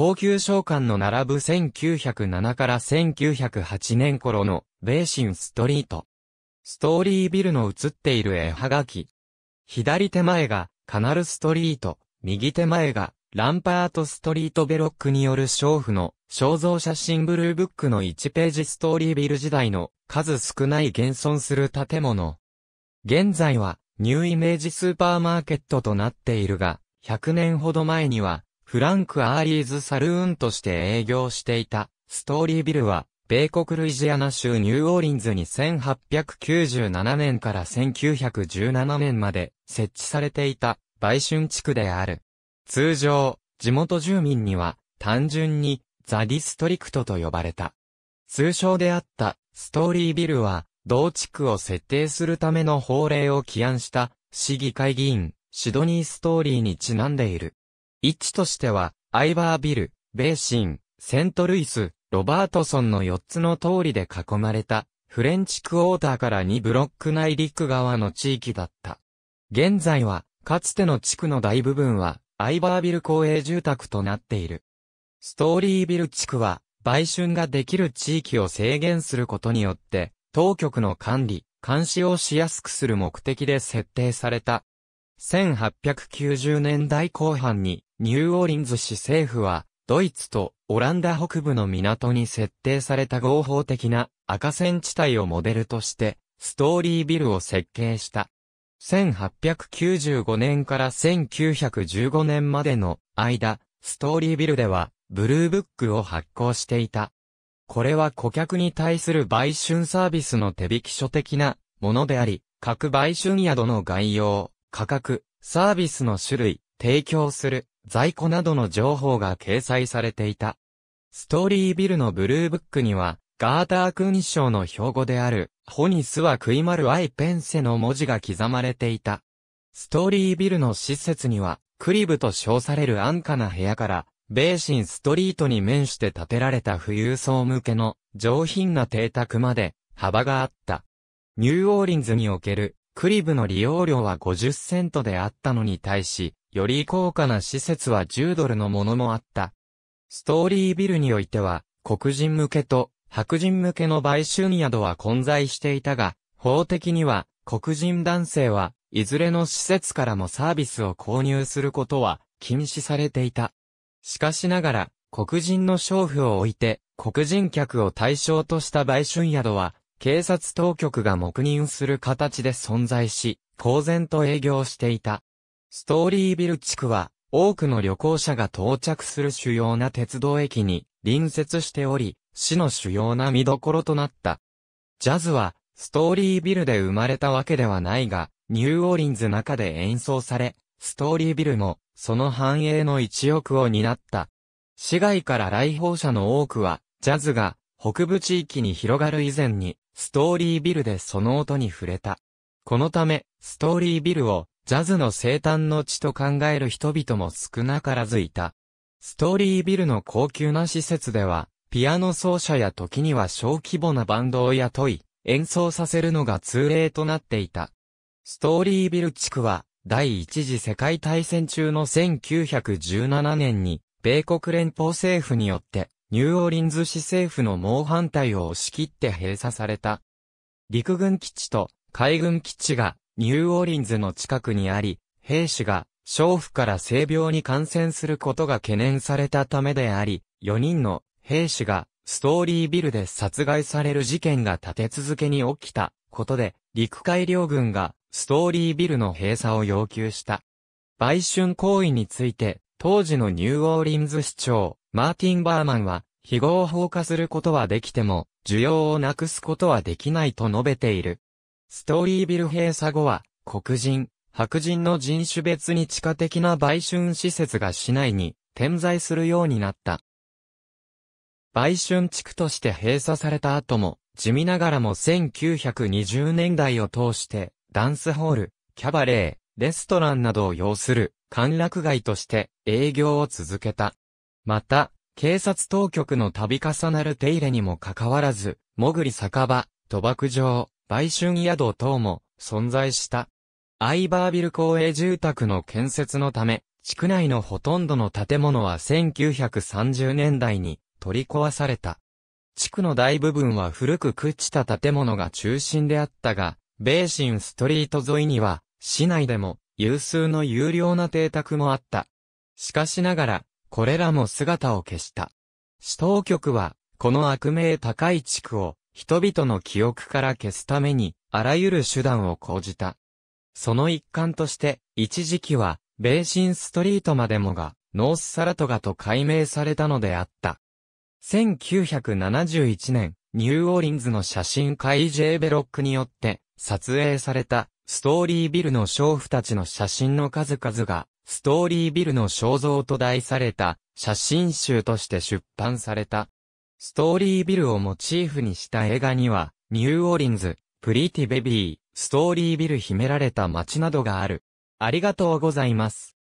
高級召喚の並ぶ1907から1908年頃の米ンストリート。ストーリービルの写っている絵はがき。左手前がカナルストリート、右手前がランパートストリートベロックによる娼婦の肖像写真ブルーブックの1ページストーリービル時代の数少ない現存する建物。現在はニューイメージスーパーマーケットとなっているが、100年ほど前にはフランク・アーリーズ・サルーンとして営業していた、ストーリービルは、米国ルイジアナ州ニューオーリンズに1897年から1917年まで設置されていた売春地区である。通常、地元住民には単純にザ・ディストリクトと呼ばれた。通称であったストーリービルは同地区を設定するための法令を起案した市議会議員シドニー・ストーリーにちなんでいる。位置としては、アイバービル、ベーシン、セントルイス、ロバートソンの4つの通りで囲まれた、フレンチクォーターから2ブロック内陸側の地域だった。現在は、かつての地区の大部分は、アイバービル公営住宅となっている。ストーリービル地区は、売春ができる地域を制限することによって、当局の管理、監視をしやすくする目的で設定された1890年代後半に、ニューオーリンズ市政府は、ドイツとオランダ北部の港に設定された合法的な赤線地帯をモデルとして、ストーリービルを設計した。1895年から1915年までの間、ストーリービルでは、ブルーブックを発行していた。これは顧客に対する売春サービスの手引き書的なものであり、各売春宿の概要、価格、サービスの種類、提供する、在庫などの情報が掲載されていた。ストーリービルのブルーブックには、ガーター勲章の標語である、ホニスは食い丸アイペンセの文字が刻まれていた。ストーリービルの施設には、クリブと称される安価な部屋から、ベーシンストリートに面して建てられた富裕層向けの上品な邸宅まで幅があった。ニューオーリンズにおけるクリブの利用料は50セントであったのに対し、より高価な施設は10ドルのものもあった。ストーリービルにおいては、黒人向けと白人向けの売春宿は混在していたが、法的には黒人男性はいずれの施設からもサービスを購入することは禁止されていた。しかしながら、黒人の娼婦を置いて、黒人客を対象とした売春宿は、警察当局が黙認する形で存在し、公然と営業していた。ストーリービル地区は、多くの旅行者が到着する主要な鉄道駅に隣接しており、市の主要な見どころとなった。ジャズは、ストーリービルで生まれたわけではないが、ニューオーリンズ中で演奏され、ストーリービルも、その繁栄の一翼を担った。市外から来訪者の多くは、ジャズが北部地域に広がる以前に、ストーリービルでその音に触れた。このため、ストーリービルを、ジャズの生誕の地と考える人々も少なからずいた。ストーリービルの高級な施設では、ピアノ奏者や時には小規模なバンドを雇い、演奏させるのが通例となっていた。ストーリービル地区は、第一次世界大戦中の1917年に、米国連邦政府によって、ニューオーリンズ市政府の猛反対を押し切って閉鎖された。陸軍基地と海軍基地がニューオーリンズの近くにあり、兵士が娼婦から性病に感染することが懸念されたためであり、4人の兵士がストーリービルで殺害される事件が立て続けに起きたことで、陸海両軍がストーリービルの閉鎖を要求した。売春行為について、当時のニューオーリンズ市長、マーティン・バーマンは、非合法化することはできても、需要をなくすことはできないと述べている。ストーリービル閉鎖後は、黒人、白人の人種別に地下的な売春施設が市内に点在するようになった。売春地区として閉鎖された後も、地味ながらも1920年代を通して、ダンスホール、キャバレー、レストランなどを要する歓楽街として営業を続けた。また、警察当局の度重なる手入れにもかかわらず、もぐり酒場、賭博場、売春宿等も存在した。アイバービル公営住宅の建設のため、地区内のほとんどの建物は1930年代に取り壊された。地区の大部分は古く朽ちた建物が中心であったが、米新ストリート沿いには、市内でも有数の有料な邸宅もあった。しかしながら、これらも姿を消した。市当局は、この悪名高い地区を、人々の記憶から消すために、あらゆる手段を講じた。その一環として、一時期は、ベーシンストリートまでもが、ノースサラトガと改名されたのであった。1971年、ニューオーリンズの写真会 J ベロックによって、撮影されたストーリービルの娼婦たちの写真の数々が、ストーリービルの肖像と題された写真集として出版された。ストーリービルをモチーフにした映画には、ニューオーリンズ、プリティベビー、ストーリービル秘められた街などがある。ありがとうございます。